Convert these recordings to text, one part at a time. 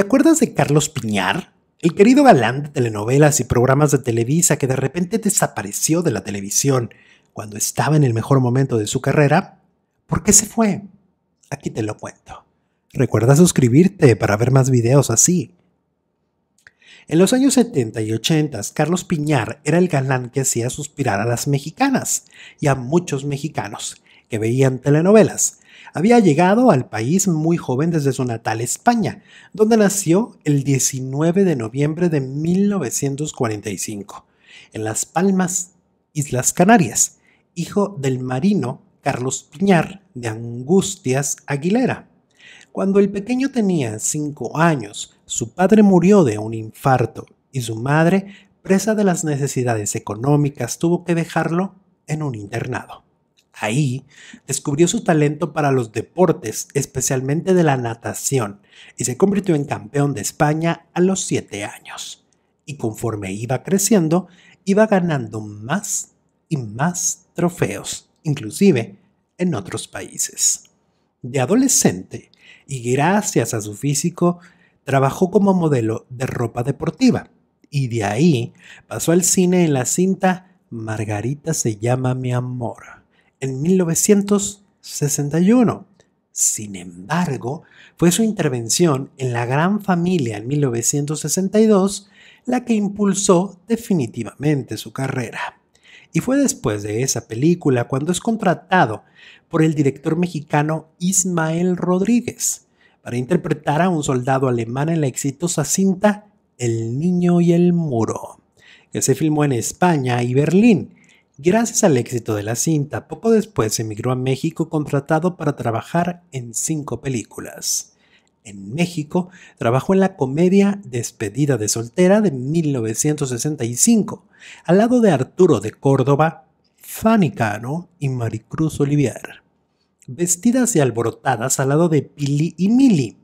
¿Te acuerdas de Carlos Piñar? El querido galán de telenovelas y programas de Televisa que de repente desapareció de la televisión cuando estaba en el mejor momento de su carrera. ¿Por qué se fue? Aquí te lo cuento. Recuerda suscribirte para ver más videos así. En los años 70 y 80, Carlos Piñar era el galán que hacía suspirar a las mexicanas y a muchos mexicanos que veían telenovelas había llegado al país muy joven desde su natal España, donde nació el 19 de noviembre de 1945, en Las Palmas, Islas Canarias, hijo del marino Carlos Piñar de Angustias Aguilera. Cuando el pequeño tenía 5 años, su padre murió de un infarto y su madre, presa de las necesidades económicas, tuvo que dejarlo en un internado. Ahí descubrió su talento para los deportes, especialmente de la natación, y se convirtió en campeón de España a los siete años. Y conforme iba creciendo, iba ganando más y más trofeos, inclusive en otros países. De adolescente, y gracias a su físico, trabajó como modelo de ropa deportiva, y de ahí pasó al cine en la cinta Margarita se llama mi amor en 1961. Sin embargo, fue su intervención en la Gran Familia en 1962 la que impulsó definitivamente su carrera. Y fue después de esa película cuando es contratado por el director mexicano Ismael Rodríguez para interpretar a un soldado alemán en la exitosa cinta El Niño y el Muro, que se filmó en España y Berlín Gracias al éxito de la cinta, poco después emigró a México contratado para trabajar en cinco películas. En México trabajó en la comedia Despedida de Soltera de 1965, al lado de Arturo de Córdoba, Fanny Cano y Maricruz Olivier. Vestidas y alborotadas al lado de Pili y Mili.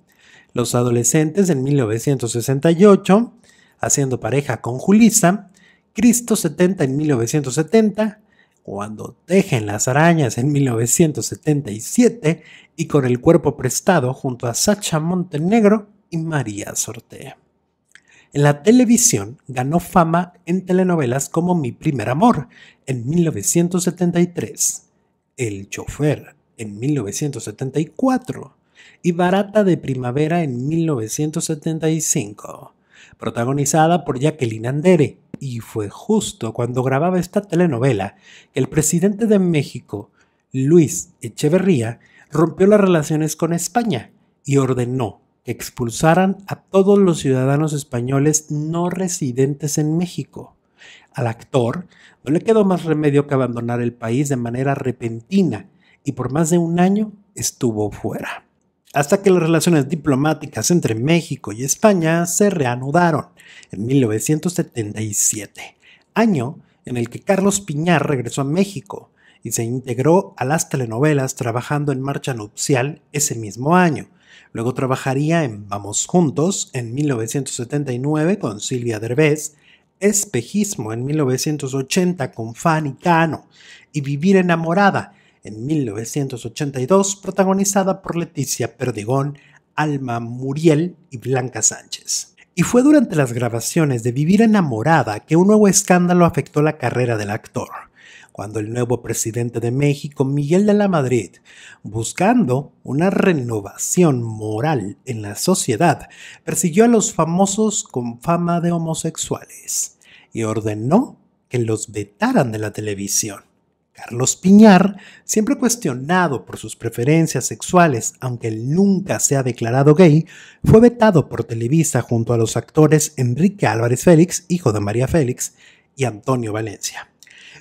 Los adolescentes en 1968, haciendo pareja con Julissa, Cristo 70 en 1970, cuando tejen las arañas en 1977 y con el cuerpo prestado junto a Sacha Montenegro y María Sortea. En la televisión ganó fama en telenovelas como Mi primer amor en 1973, El chofer en 1974 y Barata de primavera en 1975, protagonizada por Jacqueline Andere y fue justo cuando grababa esta telenovela que el presidente de México, Luis Echeverría, rompió las relaciones con España y ordenó que expulsaran a todos los ciudadanos españoles no residentes en México. Al actor no le quedó más remedio que abandonar el país de manera repentina y por más de un año estuvo fuera hasta que las relaciones diplomáticas entre México y España se reanudaron en 1977, año en el que Carlos Piñar regresó a México y se integró a las telenovelas trabajando en Marcha Nupcial ese mismo año. Luego trabajaría en Vamos Juntos en 1979 con Silvia Derbez, Espejismo en 1980 con Fanny Cano y Vivir Enamorada en 1982, protagonizada por Leticia Perdigón, Alma Muriel y Blanca Sánchez. Y fue durante las grabaciones de Vivir enamorada que un nuevo escándalo afectó la carrera del actor, cuando el nuevo presidente de México, Miguel de la Madrid, buscando una renovación moral en la sociedad, persiguió a los famosos con fama de homosexuales y ordenó que los vetaran de la televisión. Carlos Piñar, siempre cuestionado por sus preferencias sexuales, aunque él nunca se ha declarado gay, fue vetado por Televisa junto a los actores Enrique Álvarez Félix, hijo de María Félix, y Antonio Valencia.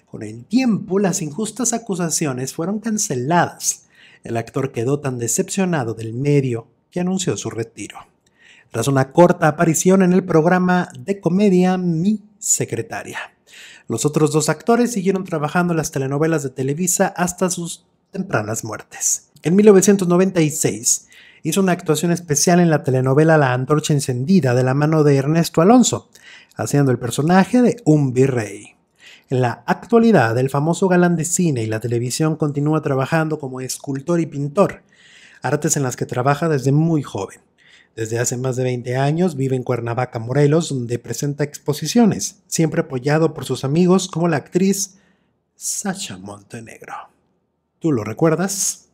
Con el tiempo, las injustas acusaciones fueron canceladas. El actor quedó tan decepcionado del medio que anunció su retiro. Tras una corta aparición en el programa de comedia Mi Secretaria. Los otros dos actores siguieron trabajando en las telenovelas de Televisa hasta sus tempranas muertes. En 1996 hizo una actuación especial en la telenovela La Antorcha Encendida de la mano de Ernesto Alonso, haciendo el personaje de un virrey. En la actualidad, el famoso galán de cine y la televisión continúa trabajando como escultor y pintor, artes en las que trabaja desde muy joven. Desde hace más de 20 años vive en Cuernavaca, Morelos, donde presenta exposiciones, siempre apoyado por sus amigos como la actriz Sasha Montenegro. ¿Tú lo recuerdas?